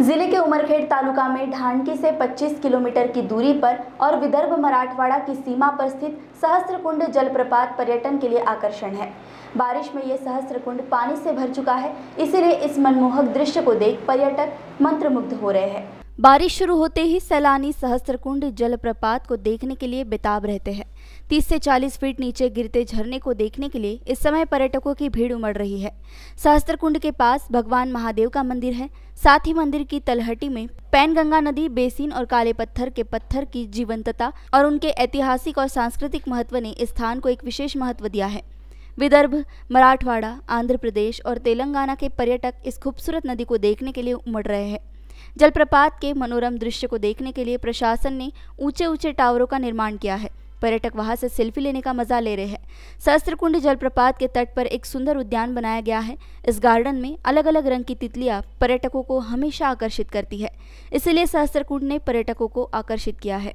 जिले के उमरखेड़ तालुका में ढांडकी से 25 किलोमीटर की दूरी पर और विदर्भ मराठवाड़ा की सीमा पर स्थित सहस्त्रकुंड जलप्रपात पर्यटन के लिए आकर्षण है बारिश में ये सहस्त्रकुंड पानी से भर चुका है इसीलिए इस मनमोहक दृश्य को देख पर्यटक मंत्रमुग्ध हो रहे हैं बारिश शुरू होते ही सैलानी सहस्त्रकुंड जलप्रपात को देखने के लिए बेताब रहते हैं 30 से 40 फीट नीचे गिरते झरने को देखने के लिए इस समय पर्यटकों की भीड़ उमड़ रही है सहस्त्रकुंड के पास भगवान महादेव का मंदिर है साथ ही मंदिर की तलहटी में पैनगंगा नदी बेसिन और काले पत्थर के पत्थर की जीवंतता और उनके ऐतिहासिक और सांस्कृतिक महत्व ने स्थान को एक विशेष महत्व दिया है विदर्भ मराठवाड़ा आंध्र प्रदेश और तेलंगाना के पर्यटक इस खूबसूरत नदी को देखने के लिए उमड़ रहे हैं जलप्रपात के मनोरम दृश्य को देखने के लिए प्रशासन ने ऊंचे ऊंचे टावरों का निर्माण किया है पर्यटक वहां से सेल्फी लेने का मजा ले रहे हैं सहस्त्रकुंड जलप्रपात के तट पर एक सुंदर उद्यान बनाया गया है इस गार्डन में अलग अलग रंग की तितलियां पर्यटकों को हमेशा आकर्षित करती है इसलिए सहस्त्रकुंड ने पर्यटकों को आकर्षित किया है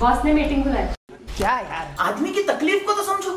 बॉस ने मीटिंग बुलाई क्या यार आदमी की तकलीफ को तो समझो